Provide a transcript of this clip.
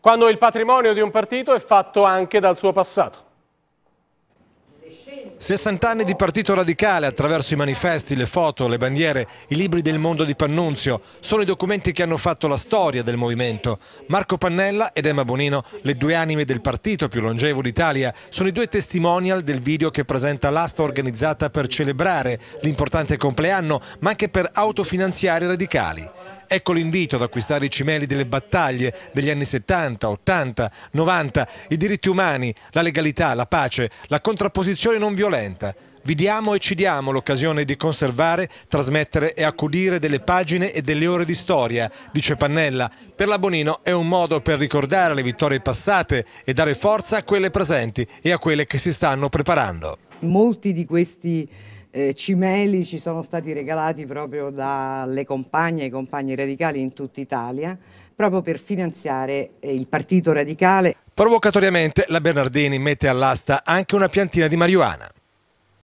quando il patrimonio di un partito è fatto anche dal suo passato. 60 anni di partito radicale attraverso i manifesti, le foto, le bandiere, i libri del mondo di Pannunzio sono i documenti che hanno fatto la storia del movimento. Marco Pannella ed Emma Bonino, le due anime del partito più longevo d'Italia, sono i due testimonial del video che presenta l'asta organizzata per celebrare l'importante compleanno ma anche per autofinanziare i radicali. Ecco l'invito ad acquistare i cimeli delle battaglie degli anni 70, 80, 90, i diritti umani, la legalità, la pace, la contrapposizione non violenta. Vi diamo e ci diamo l'occasione di conservare, trasmettere e accudire delle pagine e delle ore di storia, dice Pannella. Per la Bonino è un modo per ricordare le vittorie passate e dare forza a quelle presenti e a quelle che si stanno preparando molti di questi eh, cimeli ci sono stati regalati proprio dalle compagne e i compagni radicali in tutta Italia, proprio per finanziare eh, il partito radicale. Provocatoriamente la Bernardini mette all'asta anche una piantina di marijuana.